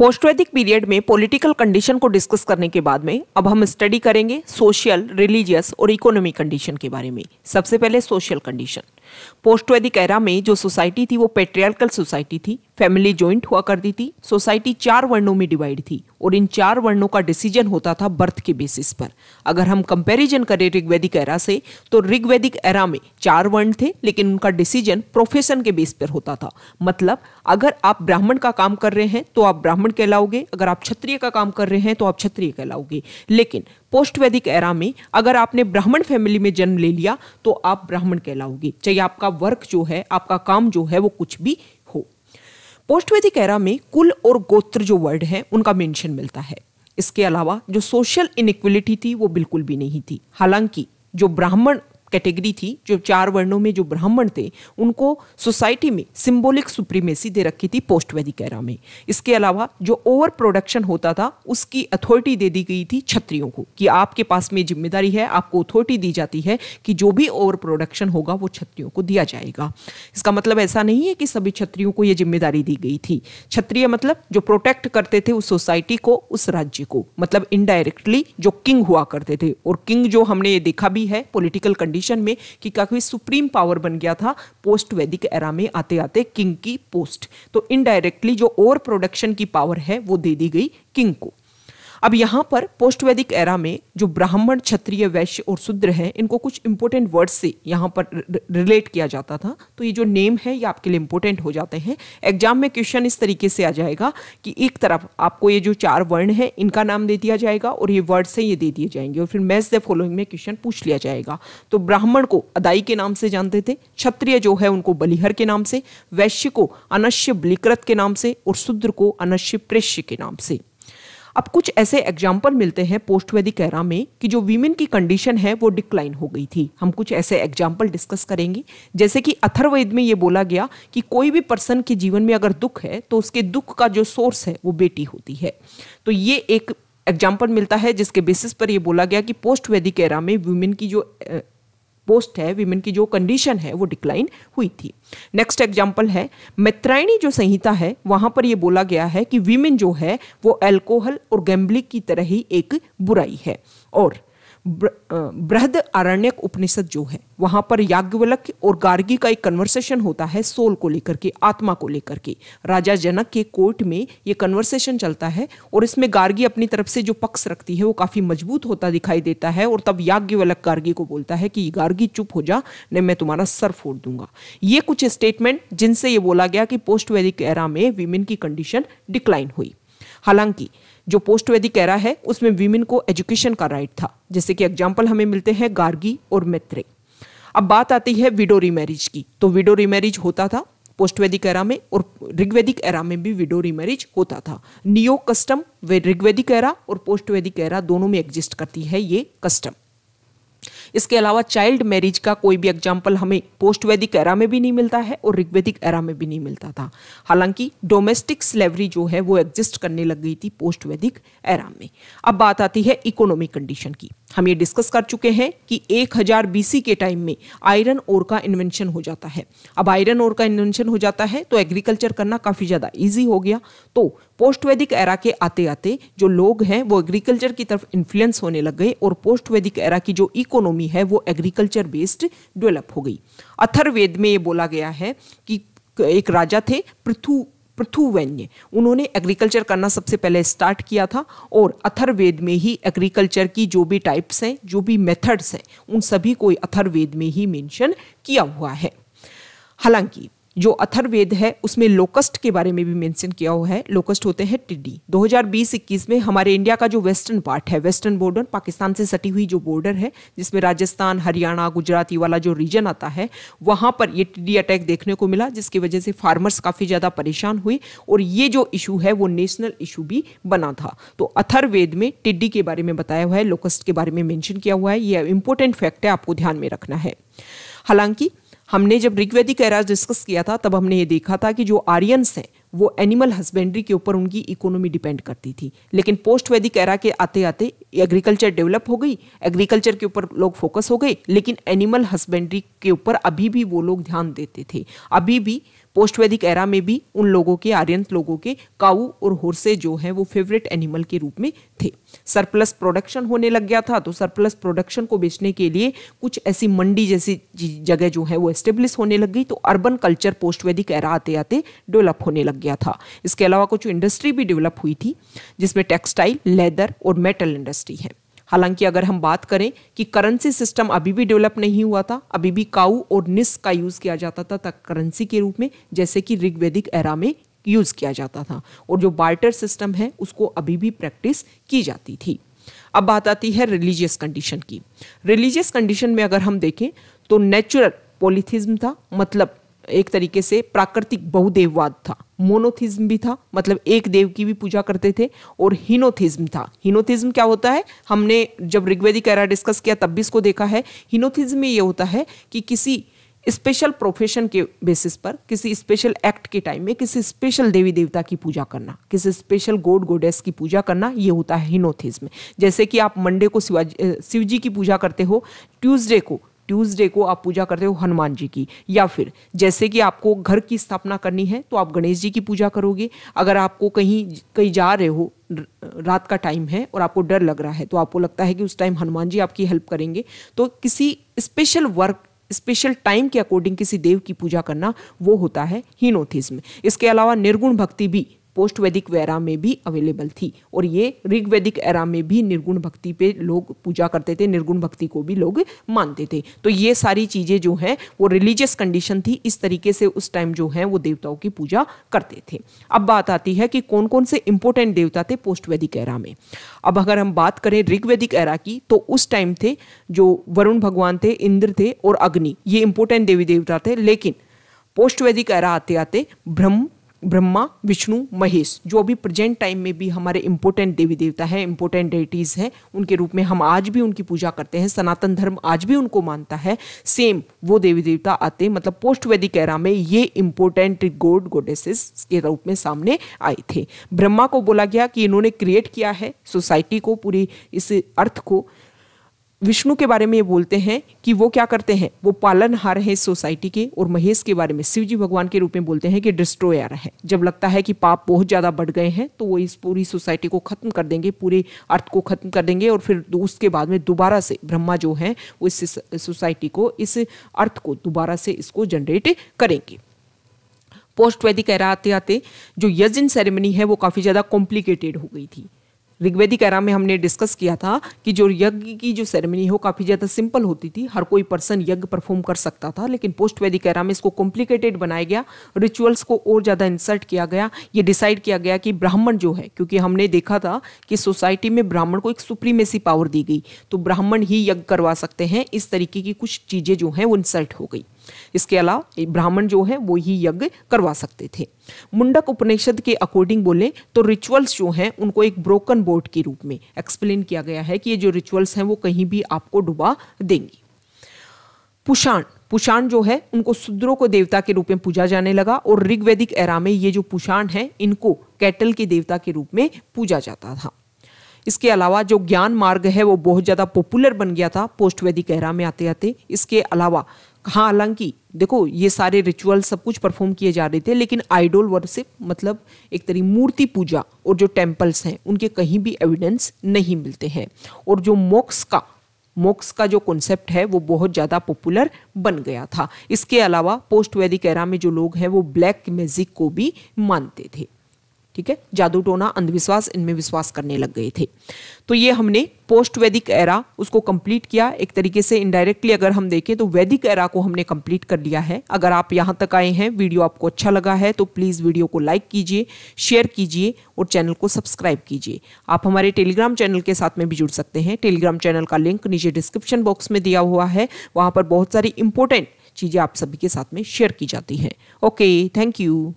post वैदिक period में political condition को डिस्कस करने के बाद में अब हम स्टडी करेंगे सोशल रिलीजियस और इकोनॉमिक कंडीशन के बारे में सबसे पहले social condition post Vedic era में जो सोसाइटी थी वो पेट्रियार्कल सोसाइटी थी फैमिली ज्वाइंट हुआ करती थी सोसाइटी चार वर्णों में डिवाइड थी और इन चार वर्णों का डिसीजन होता था बर्थ के बेसिस पर अगर हम कंपैरिजन करें ऋग्वैदिक एरा से तो ऋग्वैदिक एरा में चार वर्ण थे लेकिन उनका डिसीजन प्रोफेशन के बेस पर होता था मतलब अगर आप ब्राह्मण का काम कर रहे हैं तो आप ब्राह्मण कहलाओगे अगर आप क्षत्रिय का काम कर रहे हैं तो आप क्षत्रिय कहलाओगे लेकिन पोस्ट वैदिक एरा में अगर आपने ब्राह्मण फैमिली में जन्म ले लिया तो आप ब्राह्मण कहलाओगे चाहे आपका वर्क जो है आपका काम जो है वो कुछ भी हो पोस्ट वैदिक एरा में कुल और गोत्र जो वर्ड है उनका मेंशन मिलता है इसके अलावा जो सोशल इनक्वलिटी थी वो बिल्कुल भी नहीं थी हालांकि जो ब्राह्मण कैटेगरी थी जो चार वर्णों में जो ब्राह्मण थे उनको सोसाइटी में सिंबॉलिक सुप्रीमेसी दे रखी थी पोस्ट वैदिक एरा में इसके अलावा जो ओवर प्रोडक्शन होता था उसकी अथॉरिटी दे दी गई थी छत्रियों को कि आपके पास में जिम्मेदारी है आपको अथॉरिटी दी जाती है कि जो भी ओवर प्रोडक्शन होगा वो छत्रियों को दिया जाएगा इसका मतलब ऐसा नहीं है कि सभी छत्रियों को ये जिम्मेदारी दी गई थी क्षत्रिय मतलब जो प्रोटेक्ट करते थे उस सोसाइटी को उस राज्य को मतलब इनडायरेक्टली जो किंग हुआ करते थे और किंग जो हमने ये देखा भी है पोलिटिकल कंडीशन कंडीशन में कि काफी सुप्रीम पावर बन गया था पोस्ट वैदिक एरा में आते आते किंग की पोस्ट तो इनडायरेक्टली जो ओवर प्रोडक्शन की पावर है वो दे दी गई किंग को अब यहाँ पर पोस्ट वैदिक एरा में जो ब्राह्मण क्षत्रिय वैश्य और शूद्र हैं इनको कुछ इंपॉर्टेंट वर्ड्स से यहाँ पर रिलेट किया जाता था तो ये जो नेम है ये आपके लिए इंपॉर्टेंट हो जाते हैं एग्जाम में क्वेश्चन इस तरीके से आ जाएगा कि एक तरफ आपको ये जो चार वर्ण है इनका नाम दे दिया जाएगा और ये वर्ड से ये दे दिए जाएंगे और फिर मैच द फॉलोइंग में क्वेश्चन पूछ लिया जाएगा तो ब्राह्मण को अदाई के नाम से जानते थे क्षत्रिय जो है उनको बलिहर के नाम से वैश्य को अनश्य बलिकृत के नाम से और शूद्र को अनश्य प्रेष्य के नाम से अब कुछ ऐसे एग्जाम्पल मिलते हैं पोस्ट वैदिक एरा में कि जो वीमेन की कंडीशन है वो डिक्लाइन हो गई थी हम कुछ ऐसे एग्जाम्पल डिस्कस करेंगे जैसे कि अथर्वेद में ये बोला गया कि कोई भी पर्सन के जीवन में अगर दुख है तो उसके दुख का जो सोर्स है वो बेटी होती है तो ये एक एग्जाम्पल मिलता है जिसके बेसिस पर यह बोला गया कि पोस्ट वैदिक एरा में वुमेन की जो पोस्ट है विमेन की जो कंडीशन है वो डिक्लाइन हुई थी नेक्स्ट एग्जाम्पल है मैत्रायणी जो संहिता है वहाँ पर ये बोला गया है कि वीमेन जो है वो एल्कोहल और गैम्बलिंग की तरह ही एक बुराई है और बृहद अरण्यक उपनिषद जो है वहां पर याज्ञवलक और गार्गी का एक कन्वर्सेशन होता है सोल को लेकर के आत्मा को लेकर के राजा जनक के कोर्ट में ये कन्वर्सेशन चलता है और इसमें गार्गी अपनी तरफ से जो पक्ष रखती है वो काफ़ी मजबूत होता दिखाई देता है और तब याज्ञवलक गार्गी को बोलता है कि गार्गी चुप हो जा नहीं मैं तुम्हारा सर फोड़ दूंगा ये कुछ स्टेटमेंट जिनसे ये बोला गया कि पोस्ट वैदिक एरा में विमेन की कंडीशन डिक्लाइन हुई हालांकि जो पोस्ट वैदिक एरा है उसमें वीमेन को एजुकेशन का राइट था जैसे कि एग्जाम्पल हमें मिलते हैं गार्गी और मैत्रे अब बात आती है विडो रीमैरिज की तो विडो रीमैरिज होता था पोस्ट वैदिक एरा में और ऋग्वैदिक एरा में भी विडो रीमैरिज होता था नियो कस्टम वे ऋग्वैदिक एरा और पोस्ट वैदिक एरा दोनों में एग्जिस्ट करती है ये कस्टम इसके अलावा चाइल्ड मैरिज का कोई भी एग्जाम्पल हमें पोस्ट वैदिक एरा में भी नहीं मिलता है और ऋग्वैदिक एरा में भी नहीं मिलता था हालांकि डोमेस्टिक स्लेवरी जो है वो एग्जिस्ट करने लग गई थी पोस्ट वैदिक एरा में अब बात आती है इकोनॉमिक कंडीशन की हम ये डिस्कस कर चुके हैं कि 1000 बीसी के टाइम में आयरन ओर का इन्वेंशन हो जाता है अब आयरन ओर का इन्वेंशन हो जाता है तो एग्रीकल्चर करना काफ़ी ज़्यादा ईजी हो गया तो पोस्ट वैदिक एरा के आते आते जो लोग हैं वो एग्रीकल्चर की तरफ इन्फ्लुएंस होने लग गए और पोस्ट वैदिक एरा की जो इकोनॉमी है वो एग्रीकल्चर बेस्ड डेवलप हो गई अथर्वेद में ये बोला गया है कि एक राजा थे पृथु पृथुवैन्य उन्होंने एग्रीकल्चर करना सबसे पहले स्टार्ट किया था और अथर्वेद में ही एग्रीकल्चर की जो भी टाइप्स हैं जो भी मेथड्स हैं उन सभी को अथर्वेद में ही मेंशन किया हुआ है हालांकि जो अथर्वेद है उसमें लोकस्ट के बारे में भी मेंशन किया हुआ है लोकस्ट होते हैं टिड्डी 2020-21 में हमारे इंडिया का जो वेस्टर्न पार्ट है वेस्टर्न बॉर्डर पाकिस्तान से सटी हुई जो बॉर्डर है जिसमें राजस्थान हरियाणा गुजरात वाला जो रीजन आता है वहाँ पर ये टिड्डी अटैक देखने को मिला जिसकी वजह से फार्मर्स काफ़ी ज़्यादा परेशान हुए और ये जो इशू है वो नेशनल इशू भी बना था तो अथर्वेद में टिड्डी के बारे में बताया हुआ है लोकस्ट के बारे में मैंशन किया हुआ है ये इंपॉर्टेंट फैक्ट है आपको ध्यान में रखना है हालांकि हमने जब ऋग्वैदिक एराज डिस्कस किया था तब हमने ये देखा था कि जो आर्यंस हैं वो एनिमल हस्बेंड्री के ऊपर उनकी इकोनॉमी डिपेंड करती थी लेकिन पोस्ट वैदिक एरा के आते आते एग्रीकल्चर डेवलप हो गई एग्रीकल्चर के ऊपर लोग फोकस हो गए लेकिन एनिमल हस्बेंड्री के ऊपर अभी भी वो लोग ध्यान देते थे अभी भी पोस्ट वैदिक एरा में भी उन लोगों के आर्यंत लोगों के काऊ और होर्से जो हैं वो फेवरेट एनिमल के रूप में थे सरप्लस प्रोडक्शन होने लग गया था तो सरप्लस प्रोडक्शन को बेचने के लिए कुछ ऐसी मंडी जैसी जगह जो है वो एस्टेब्लिश होने लग गई तो urban culture post Vedic era आते आते डेवलप होने लग गया था इसके अलावा कुछ इंडस्ट्री भी डेवलप हुई थी जिसमें टेक्सटाइल लेदर और मेटल इंडस्ट्री है हालांकि अगर हम बात करें कि करेंसी सिस्टम अभी भी डेवलप नहीं हुआ था अभी भी काऊ और निस का यूज़ किया जाता था करेंसी के रूप में जैसे कि ऋग्वेदिक एरा में यूज़ किया जाता था और जो बार्टर सिस्टम है उसको अभी भी प्रैक्टिस की जाती थी अब बात आती है रिलीजियस कंडीशन की रिलीजियस कंडीशन में अगर हम देखें तो नेचुरल पोलिथिज्म था मतलब एक तरीके से प्राकृतिक बहुदेववाद था मोनोथिज्म भी था मतलब एक देव की भी पूजा करते थे और हिनोथिज्म था हिनोथिज्म क्या होता है हमने जब ऋग्वेदिक एरा डिस्कस किया तब भी इसको देखा है हिनोथिज्म में ये होता है कि किसी स्पेशल प्रोफेशन के बेसिस पर किसी स्पेशल एक्ट के टाइम में किसी स्पेशल देवी देवता की पूजा करना किसी स्पेशल गोड गोडेस की पूजा करना ये होता है हिनोथिज्म जैसे कि आप मंडे को शिवाजी शिव जी की पूजा करते हो ट्यूसडे को ट्यूसडे को आप पूजा करते हो हनुमान जी की या फिर जैसे कि आपको घर की स्थापना करनी है तो आप गणेश जी की पूजा करोगे अगर आपको कहीं कहीं जा रहे हो रात का टाइम है और आपको डर लग रहा है तो आपको लगता है कि उस टाइम हनुमान जी आपकी हेल्प करेंगे तो किसी स्पेशल वर्क स्पेशल टाइम के अकॉर्डिंग किसी देव की पूजा करना वो होता है हीनोथिज्म इसके अलावा निर्गुण भक्ति भी पोस्ट वैदिक एरा में भी अवेलेबल थी और ये ऋग वैदिक एरा में भी निर्गुण भक्ति पे लोग पूजा करते थे निर्गुण भक्ति को भी लोग मानते थे तो ये सारी चीज़ें जो हैं वो रिलीजियस कंडीशन थी इस तरीके से उस टाइम जो है वो देवताओं की पूजा करते थे अब बात आती है कि कौन कौन से इंपॉर्टेंट देवता थे पोस्ट वैदिक एरा में अब अगर हम बात करें ऋग्वैदिक एरा की तो उस टाइम थे जो वरुण भगवान थे इंद्र थे और अग्नि ये इंपॉर्टेंट देवी देवता थे लेकिन पोस्ट वैदिक एरा आते आते ब्रह्म ब्रह्मा विष्णु महेश जो अभी प्रेजेंट टाइम में भी हमारे इम्पोर्टेंट देवी देवता हैं इम्पोर्टेंट डेटीज़ हैं उनके रूप में हम आज भी उनकी पूजा करते हैं सनातन धर्म आज भी उनको मानता है सेम वो देवी देवता आते मतलब पोस्ट वैदिक एरा में ये इम्पोर्टेंट गोड गोडेसेस के रूप में सामने आए थे ब्रह्मा को बोला गया कि इन्होंने क्रिएट किया है सोसाइटी को पूरी इस अर्थ को विष्णु के बारे में ये बोलते हैं कि वो क्या करते हैं वो पालनहार है सोसाइटी के और महेश के बारे में शिव जी भगवान के रूप में बोलते हैं कि रहा है जब लगता है कि पाप बहुत ज़्यादा बढ़ गए हैं तो वो इस पूरी सोसाइटी को ख़त्म कर देंगे पूरे अर्थ को ख़त्म कर देंगे और फिर उसके बाद में दोबारा से ब्रह्मा जो है वो इस सोसाइटी को इस अर्थ को दोबारा से इसको जनरेट करेंगे पोस्ट वैदिक एरा आते आते जो यजिन सेरेमनी है वो काफ़ी ज़्यादा कॉम्प्लिकेटेड हो गई थी ऋग्वेदिक आराम में हमने डिस्कस किया था कि जो यज्ञ की जो सेरेमनी हो काफ़ी ज़्यादा सिंपल होती थी हर कोई पर्सन यज्ञ परफॉर्म कर सकता था लेकिन पोस्ट वैदिक कैरा में इसको कॉम्प्लिकेटेड बनाया गया रिचुअल्स को और ज़्यादा इंसर्ट किया गया ये डिसाइड किया गया कि ब्राह्मण जो है क्योंकि हमने देखा था कि सोसाइटी में ब्राह्मण को एक सुप्रीमेसी पावर दी गई तो ब्राह्मण ही यज्ञ करवा सकते हैं इस तरीके की कुछ चीज़ें जो हैं वो इंसर्ट हो गई इसके अलावा ब्राह्मण जो है वो ही यज्ञ करवा सकते थे मुंडक उपनिषद के अकॉर्डिंग बोले तो रिचुअल्स जो हैं उनको एक ब्रोकन बोर्ड के रूप में एक्सप्लेन किया गया है कि ये जो रिचुअल्स हैं वो कहीं भी आपको डुबा देंगे पुषाण पुषाण जो है उनको शूद्रों को देवता के रूप में पूजा जाने लगा और ऋग्वैदिक एरा में ये जो पुषाण है इनको कैटल के देवता के रूप में पूजा जाता था इसके अलावा जो ज्ञान मार्ग है वो बहुत ज़्यादा पॉपुलर बन गया था पोस्ट वैदिक एरा में आते आते इसके अलावा हाँ हालांकि देखो ये सारे रिचुअल सब कुछ परफॉर्म किए जा रहे थे लेकिन आइडोल वर्सिप मतलब एक तरी मूर्ति पूजा और जो टेम्पल्स हैं उनके कहीं भी एविडेंस नहीं मिलते हैं और जो मोक्स का मोक्स का जो कॉन्सेप्ट है वो बहुत ज़्यादा पॉपुलर बन गया था इसके अलावा पोस्ट वैदिक एरा में जो लोग हैं वो ब्लैक मैजिक को भी मानते थे ठीक है जादू टोना अंधविश्वास इनमें विश्वास करने लग गए थे तो ये हमने पोस्ट वैदिक एरा उसको कंप्लीट किया एक तरीके से इनडायरेक्टली अगर हम देखें तो वैदिक एरा को हमने कंप्लीट कर लिया है अगर आप यहाँ तक आए हैं वीडियो आपको अच्छा लगा है तो प्लीज़ वीडियो को लाइक कीजिए शेयर कीजिए और चैनल को सब्सक्राइब कीजिए आप हमारे टेलीग्राम चैनल के साथ में भी जुड़ सकते हैं टेलीग्राम चैनल का लिंक नीचे डिस्क्रिप्शन बॉक्स में दिया हुआ है वहाँ पर बहुत सारी इंपॉर्टेंट चीज़ें आप सभी के साथ में शेयर की जाती हैं ओके थैंक यू